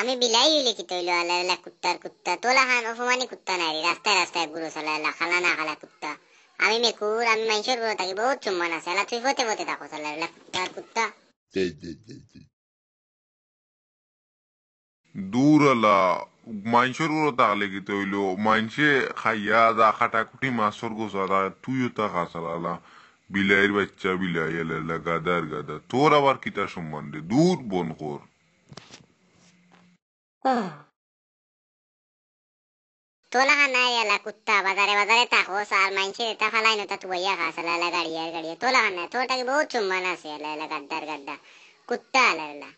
আমি বিলাই লিখি হইলো আল্লাহ কুত্তার কুত্তা তোলা হান অপমানি কুত্তা নাই রাস্তায় রাস্তায় গুরু চলে আল্লাহ খালা না খালা কুত্তা আমি মেকুর আমি মানুষের গুরু থাকি বহুত চুম্বন আছে আলা তুই ফতে ফতে থাকো চলে আল্লাহ কুত্তার কুত্তা দূর আলা মাইনসর গুলো তাকলে কি তৈলো মাইনসে খাইয়া দা খাটাকুটি মাছর গোসা তুইও তা খাসালা বিলাইয়ের বাচ্চা বিলাই এলা গাদার গাদা তোর আবার কিতা সম্বন্ধে দূর বন কর तोला हा नाही याला कुत्ता वजारे वजारे टाको सार मानशी देता फलाय नव्हता तू वैया खास लाला गाडी यार गाडी तोला हा नाही तो टाकी बहुत चुम्मा ना से लाला गद्दार गद्दा कुत्ता आला